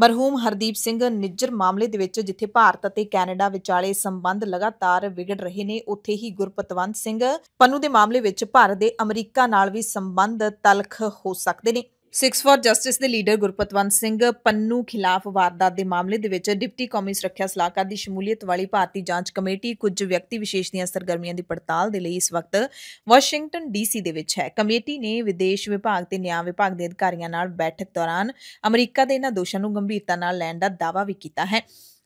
ਮਰਹੂਮ ਹਰਦੀਪ ਸਿੰਘ ਨਿੱਜਰ ਮਾਮਲੇ ਦੇ ਵਿੱਚ ਜਿੱਥੇ ਭਾਰਤ ਅਤੇ ਕੈਨੇਡਾ ਵਿਚਾਲੇ ਸੰਬੰਧ ਲਗਾਤਾਰ ਵਿਗੜ ਰਹੇ ਨੇ ਉੱਥੇ ਹੀ ਗੁਰਪਤਵੰਤ ਸਿੰਘ ਪੰਨੂ ਦੇ ਮਾਮਲੇ ਵਿੱਚ ਭਾਰਤ ਦੇ ਅਮਰੀਕਾ ਨਾਲ ਵੀ ਸੰਬੰਧ ਤਲਖ ਹੋ ਸਕਦੇ ਨੇ ਸਿਕਸ ਫਾਰ ਜਸਟਿਸ ਦੇ ਲੀਡਰ ਗੁਰਪਤਵੰਤ ਸਿੰਘ ਪੰਨੂ ਖਿਲਾਫ ਵਾਰਦਾਤ ਦੇ ਮਾਮਲੇ ਦੇ ਵਿੱਚ ਡਿਪਟੀ ਕੌਮੀ ਸੁਰੱਖਿਆ ਸਲਾਹਕਾਰ ਦੀ ਸ਼ਮੂਲੀਅਤ ਵਾਲੀ ਭਾਰਤੀ ਜਾਂਚ ਕਮੇਟੀ ਕੁਝ ਵਿਅਕਤੀ ਵਿਸ਼ੇਸ਼ ਦੀਆਂ ਸਰਗਰਮੀਆਂ ਦੀ ਪੜਤਾਲ ਦੇ ਲਈ ਇਸ ਵਕਤ ਵਾਸ਼ਿੰਗਟਨ ਡੀਸੀ ਦੇ ਵਿੱਚ ਹੈ ਕਮੇਟੀ ਨੇ ਵਿਦੇਸ਼ ਵਿਭਾਗ ਤੇ ਨਿਆਂ ਵਿਭਾਗ ਦੇ ਅਧਿਕਾਰੀਆਂ ਨਾਲ ਬੈਠਕ ਦੌਰਾਨ ਅਮਰੀਕਾ ਦੇ ਇਹਨਾਂ ਦੋਸ਼ਾਂ ਨੂੰ ਗੰਭੀਰਤਾ ਨਾਲ ਲੈਣ ਦਾ ਦਾਅਵਾ ਵੀ ਕੀਤਾ ਹੈ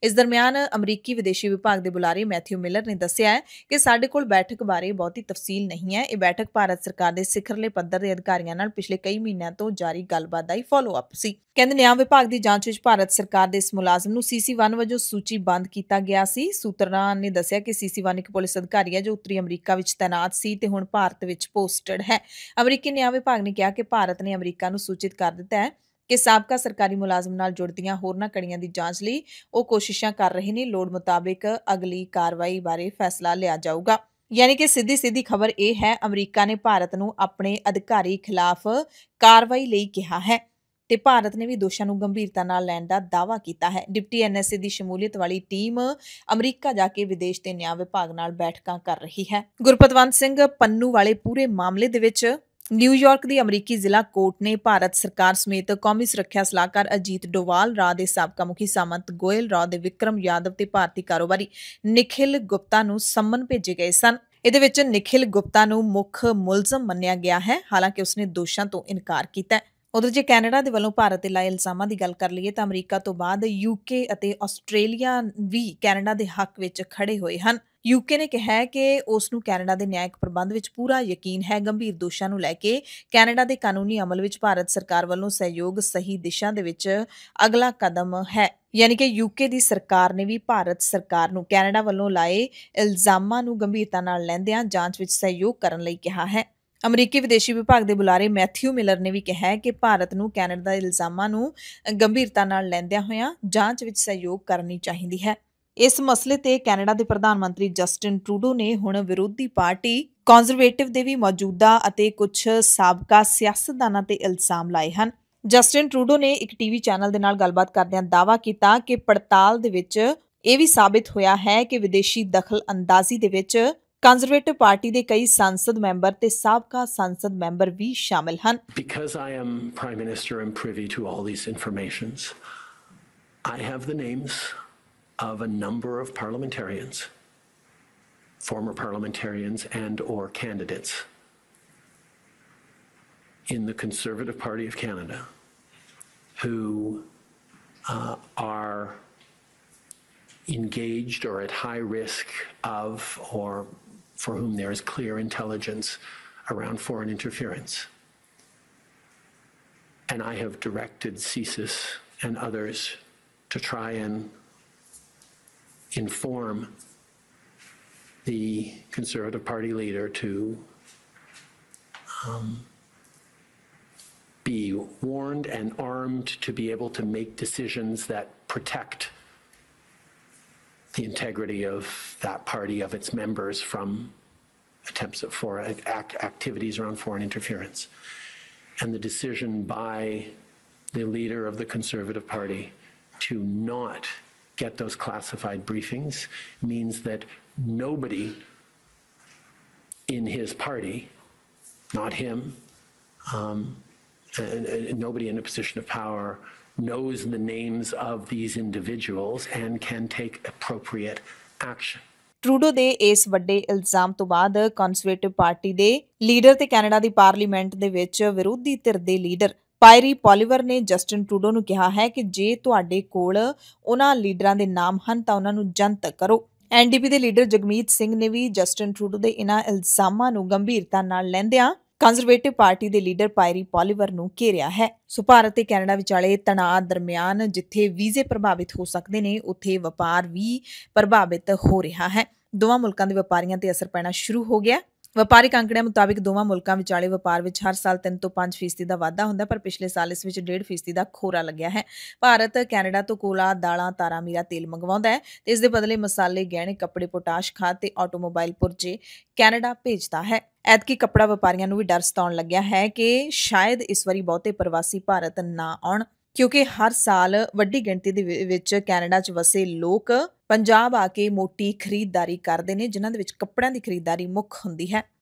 ਇਸ ਦਰਮਿਆਨ ਅਮਰੀਕੀ ਵਿਦੇਸ਼ੀ ਵਿਭਾਗ ਦੇ ਬੁਲਾਰੇ ਮੈਥਿਊ ਮਿਲਰ ਨੇ ਦੱਸਿਆ ਹੈ ਕਿ ਸਾਡੇ ਕੋਲ ਬੈਠਕ ਬਾਰੇ ਬਹੁਤੀ ਤਫਸੀਲ ਨਹੀਂ ਹੈ ਇਹ ਬੈਠਕ ਭਾਰਤ ਸਰਕਾਰ ਦੇ ਸਿਖਰਲੇ ਪੱਧਰ ਦੇ ਅਧਿਕਾਰੀਆਂ ਨਾਲ ਪਿਛਲੇ ਕਈ ਮਹੀਨਿਆਂ ਤੋਂ ਜਾਰੀ ਗੱਲਬਾਤ ਦਾ ਹੀ ਫਾਲੋ ਅਪ ਸੀ ਕਹਿੰਦੇ ਨਿਆਂ ਵਿਭਾਗ ਦੀ ਜਾਂਚ ਵਿੱਚ ਭਾਰਤ ਸਰਕਾਰ ਦੇ ਇਸ ਮੁਲਾਜ਼ਮ ਨੂੰ 1 ਵਜੋਂ ਸੂਚੀਬੰਦ ਕੀਤਾ ਗਿਆ ਸੀ ਸੂਤਰਾਂ ਨੇ ਦੱਸਿਆ ਕਿ 1 ਇੱਕ ਪੁਲਿਸ ਅਧਿਕਾਰੀ ਹੈ ਜੋ ਉੱਤਰੀ ਅਮਰੀਕਾ ਵਿੱਚ ਤਾਇਨਾਤ ਸੀ ਤੇ ਹੁਣ ਭਾਰਤ ਵਿੱਚ ਪੋਸਟਡ ਹੈ ਅਮਰੀਕੀ ਨਿਆਂ ਵਿਭਾਗ ਨੇ ਕਿਹਾ ਕਿ ਭਾਰਤ ਨੇ ਅਮਰੀਕਾ ਨੂੰ ਸੂਚਿਤ ਕਰ ਦਿੱਤਾ ਹੈ ਕਿ ਸਾਬਕਾ ਸਰਕਾਰੀ ਮੁਲਾਜ਼ਮ ਨਾਲ ਜੁੜਦੀਆਂ ਹੋਰਨਾਂ ਕੜੀਆਂ ਦੀ ਜਾਂਚ ਲਈ ਉਹ ਕੋਸ਼ਿਸ਼ਾਂ ਕਰ ਰਹੇ ਨੇ ਲੋੜ ਮੁਤਾਬਕ ਅਗਲੀ ਕਾਰਵਾਈ ਬਾਰੇ ਫੈਸਲਾ ਲਿਆ ਜਾਊਗਾ ਯਾਨੀ ਕਿ ਸਿੱਧੀ ਸਿੱਧੀ ਖਬਰ ਇਹ ਹੈ ਅਮਰੀਕਾ ਨੇ ਭਾਰਤ ਨੂੰ ਆਪਣੇ ਅਧਿਕਾਰੀ ਖਿਲਾਫ ਕਾਰਵਾਈ ਲਈ ਕਿਹਾ ਹੈ ਤੇ ਭਾਰਤ ਨੇ ਵੀ ਦੋਸ਼ਾਂ ਨੂੰ ਗੰਭੀਰਤਾ ਨਾਲ ਲੈਣ ਦਾ ਦਾਅਵਾ ਕੀਤਾ ਹੈ ਡਿਪਟੀ ਐਨਐਸਏ ਦੀ ਸ਼ਮੂਲੀਅਤ ਵਾਲੀ ਟੀਮ ਅਮਰੀਕਾ ਜਾ ਕੇ ਵਿਦੇਸ਼ ਤੇ ਨਿਆਂ ਵਿਭਾਗ ਨਾਲ ਬੈਠਕਾਂ ਕਰ ਰਹੀ ਹੈ ਗੁਰਪਤਵੰਤ ਸਿੰਘ ਪੰਨੂ ਵਾਲੇ ਪੂਰੇ ਮਾਮਲੇ ਦੇ ਵਿੱਚ ਨਿਊਯਾਰਕ ਦੀ ਅਮਰੀਕੀ ਜ਼ਿਲ੍ਹਾ ਕੋਰਟ ਨੇ ਭਾਰਤ ਸਰਕਾਰ ਸਮੇਤ ਕੌਮੀ ਸੁਰੱਖਿਆ ਸਲਾਹਕਾਰ ਅਜੀਤ ਡੋਵਾਲ ਰਾ ਦੇ ਸਾਬਕਾ ਮੁਖੀ ਸਮੰਤ ਗੋਇਲ ਰਾ ਦੇ ਵਿਕਰਮ ਯਾਦਵ ਤੇ ਭਾਰਤੀ ਕਾਰੋਬਾਰੀ ਨikhil ਗੁਪਤਾ ਨੂੰ ਸੰਮਨ ਭੇਜੇ ਗਏ ਸਨ ਇਹਦੇ ਵਿੱਚ ਨikhil ਗੁਪਤਾ ਨੂੰ ਮੁੱਖ ਮੁਲਜ਼ਮ ਮੰਨਿਆ ਗਿਆ ਹੈ ਹਾਲਾਂਕਿ ਉਸਨੇ ਦੋਸ਼ਾਂ ਤੋਂ ਇਨਕਾਰ ਕੀਤਾ ਉਧਰ ਜੇ ਕੈਨੇਡਾ ਦੇ ਵੱਲੋਂ ਭਾਰਤ ਤੇ ਲਾਏ ਇਲਜ਼ਾਮਾਂ ਦੀ ਗੱਲ ਕਰ ਲਈਏ ਤਾਂ ਅਮਰੀਕਾ ਤੋਂ ਬਾਅਦ ਯੂਕੇ ਅਤੇ ਆਸਟ੍ਰੇਲੀਆ ਵੀ ਕੈਨੇਡਾ ਦੇ ਹੱਕ ਵਿੱਚ ਖੜੇ ਹੋਏ ਹਨ ਯੂਕੇ ਨੇ ਕਿਹਾ ਹੈ ਕਿ ਉਸ ਨੂੰ ਕੈਨੇਡਾ ਦੇ ਨਿਆਇਕ ਪ੍ਰਬੰਧ ਵਿੱਚ ਪੂਰਾ ਯਕੀਨ ਹੈ ਗੰਭੀਰ ਦੋਸ਼ਾਂ ਨੂੰ ਲੈ ਕੇ ਕੈਨੇਡਾ ਦੇ ਕਾਨੂੰਨੀ ਅਮਲ ਵਿੱਚ ਭਾਰਤ ਸਰਕਾਰ ਵੱਲੋਂ ਸਹਿਯੋਗ ਸਹੀ ਦਿਸ਼ਾ ਦੇ ਵਿੱਚ ਅਗਲਾ ਕਦਮ ਹੈ ਯਾਨੀ ਕਿ ਯੂਕੇ ਦੀ ਸਰਕਾਰ ਨੇ ਵੀ ਭਾਰਤ ਸਰਕਾਰ ਨੂੰ ਕੈਨੇਡਾ ਵੱਲੋਂ ਲਾਏ ਇਲਜ਼ਾਮਾਂ ਨੂੰ ਗੰਭੀਰਤਾ ਨਾਲ ਲੈਂਦਿਆਂ ਜਾਂਚ ਵਿੱਚ ਸਹਿਯੋਗ ਕਰਨ ਲਈ ਕਿਹਾ ਹੈ ਅਮਰੀਕੀ ਵਿਦੇਸ਼ੀ ਵਿਭਾਗ ਦੇ ਬੁਲਾਰੇ ਮੈਥਿਊ ਮਿਲਰ ਨੇ ਵੀ ਕਿਹਾ ਹੈ ਕਿ ਭਾਰਤ ਨੂੰ ਕੈਨੇਡਾ ਦੇ ਇਲਜ਼ਾਮਾਂ ਨੂੰ ਗੰਭੀਰਤਾ ਨਾਲ ਲੈਂਦਿਆਂ ਹੋਇਆਂ ਜਾਂਚ ਵਿੱਚ ਸਹਿਯੋਗ ਕਰਨੀ ਚਾਹੀਦੀ ਹੈ ਇਸ ਮਸਲੇ ਤੇ ਕੈਨੇਡਾ ਦੇ ਪ੍ਰਧਾਨ ਮੰਤਰੀ ਜਸਟਿਨ ਟਰੂਡੋ ਨੇ ਹੁਣ ਵਿਰੋਧੀ ਪਾਰਟੀ ਕੰਜ਼ਰਵੇਟਿਵ ਦੇ ਵੀ ਮੌਜੂਦਾ ਅਤੇ ਕੁਝ ਸਾਬਕਾ ਸਿਆਸਤਦਾਨਾਂ ਤੇ ਇਲਜ਼ਾਮ ਲਾਏ ਹਨ ਜਸਟਿਨ ਟਰੂਡੋ ਨੇ ਇੱਕ ਟੀਵੀ ਚੈਨਲ ਦੇ ਨਾਲ ਗੱਲਬਾਤ ਕਰਦਿਆਂ ਦਾਵਾ ਕੀਤਾ ਕਿ ਪੜਤਾਲ ਦੇ ਵਿੱਚ ਇਹ ਵੀ ਸਾਬਤ ਹੋਇਆ ਹੈ ਕਿ ਵਿਦੇਸ਼ੀ ਦਖਲ ਅੰਦਾਜ਼ੀ ਦੇ ਵਿੱਚ ਕੰਜ਼ਰਵੇਟਿਵ ਪਾਰਟੀ ਦੇ ਕਈ ਸੰਸਦ ਮੈਂਬਰ ਤੇ ਸਾਬਕਾ ਸੰਸਦ ਮੈਂਬਰ ਵੀ ਸ਼ਾਮਲ ਹਨ because I am prime minister and privy to all these informations I have the names of a number of parliamentarians, former parliamentarians and or candidates in the Conservative Party of Canada who uh, are engaged or at high risk of or for whom there is clear intelligence around foreign interference. And I have directed CSIS and others to try and inform the Conservative Party leader to um, be warned and armed to be able to make decisions that protect the integrity of that party, of its members from attempts at foreign act, activities around foreign interference. And the decision by the leader of the Conservative Party to not get those classified briefings means that nobody in his party, not him, um, and, and nobody in a position of power knows the names of these individuals and can take appropriate action. Trudeau de ਦੇ ਇਸ ਵੱਡੇ to ba the Conservative Party de leader the Canada ਦੀ Parliament de ਵਿੱਚ virudhi ਧਿਰ de leader. Pierre Poilievre ਨੇ Justin Trudeau ਨੂੰ ਕਿਹਾ ਹੈ ਕਿ ਜੇ ਤੁਹਾਡੇ ਕੋਲ ਉਹਨਾਂ ਲੀਡਰਾਂ ਦੇ ਨਾਮ ਹਨ ਤਾਂ ਉਹਨਾਂ ਨੂੰ ਜਨਤਕ ਕਰੋ ਐਨਡੀਪੀ ਦੇ ਲੀਡਰ ਜਗਮੀਤ ਸਿੰਘ ਨੇ ਵੀ ਜਸਟਨ ਟਰੂਡੋ ਦੇ ਇਨ੍ਹਾਂ ਇਲਜ਼ਾਮਾਂ ਨੂੰ ਗੰਭੀਰਤਾ ਨਾਲ ਲੈਂਦਿਆਂ ਕੰਜ਼ਰਵੇਟਿਵ ਪਾਰਟੀ ਦੇ ਲੀਡਰ ਪਾਇਰੀ ਪੋਲੀਵਰ ਨੂੰ ਘੇਰਿਆ ਹੈ ਸੋ ਭਾਰਤ ਤੇ ਕੈਨੇਡਾ ਵਿਚਾਲੇ ਤਣਾਅ ਦਰਮਿਆਨ ਜਿੱਥੇ ਵੀਜ਼ੇ ਪ੍ਰਭਾਵਿਤ ਹੋ ਸਕਦੇ ਨੇ ਉੱਥੇ ਵਪਾਰ ਵੀ ਪ੍ਰਭਾਵਿਤ ਹੋ ਰਿਹਾ ਹੈ ਦੋਵਾਂ ਮੁਲਕਾਂ ਦੇ ਵਪਾਰੀਆਂ ਤੇ ਅਸਰ ਪੈਣਾ ਸ਼ੁਰੂ ਹੋ ਗਿਆ ਵਪਾਰਿਕ ਅੰਕੜਿਆਂ ਮੁਤਾਬਕ ਦੋਵਾਂ ਮੁਲਕਾਂ ਵਿਚਾਲੇ ਵਪਾਰ ਵਿੱਚ ਹਰ ਸਾਲ 3 ਤੋਂ 5 ਫੀਸਦੀ ਦਾ ਵਾਧਾ ਹੁੰਦਾ ਪਰ ਪਿਛਲੇ ਸਾਲ ਇਸ ਵਿੱਚ 1.5 ਫੀਸਦੀ ਦਾ ਖੋਰਾ ਲੱਗਿਆ ਹੈ ਭਾਰਤ ਕੈਨੇਡਾ ਤੋਂ ਕੋਲਾ ਦਾਲਾਂ ਤਾਰਾ ਮੀਰਾ ਤੇਲ ਮੰਗਵਾਉਂਦਾ ਹੈ ਤੇ ਇਸ ਦੇ ਬਦਲੇ ਮਸਾਲੇ ਗਹਿਣੇ ਕੱਪੜੇ ਪੋਟਾਸ਼ ਖਾਦ ਤੇ ਆਟੋਮੋਬਾਈਲ ਪੁਰਜੇ ਕੈਨੇਡਾ ਭੇਜਦਾ ਹੈ ਐਤਕੀ ਕੱਪੜਾ ਵਪਾਰੀਆਂ ਨੂੰ ਵੀ ਡਰ ਸਤਾਉਣ ਲੱਗਿਆ ਹੈ ਕਿ ਸ਼ਾਇਦ ਇਸ ਵਾਰੀ ਬਹੁਤੇ ਪ੍ਰਵਾਸੀ ਭਾਰਤ ਨਾ ਆਉਣ ਕਿਉਂਕਿ ਹਰ ਸਾਲ ਵੱਡੀ ਗਿਣਤੀ ਦੇ ਵਿੱਚ ਕੈਨੇਡਾ 'ਚ ਵਸੇ ਲੋਕ ਪੰਜਾਬ ਆ ਕੇ ਮੋਟੀ ਖਰੀਦਦਾਰੀ ਕਰਦੇ ਨੇ ਜਿਨ੍ਹਾਂ ਦੇ ਵਿੱਚ ਕੱਪੜਿਆਂ ਦੀ ਖਰੀਦਦਾਰੀ ਮੁੱਖ ਹੁੰਦੀ ਹੈ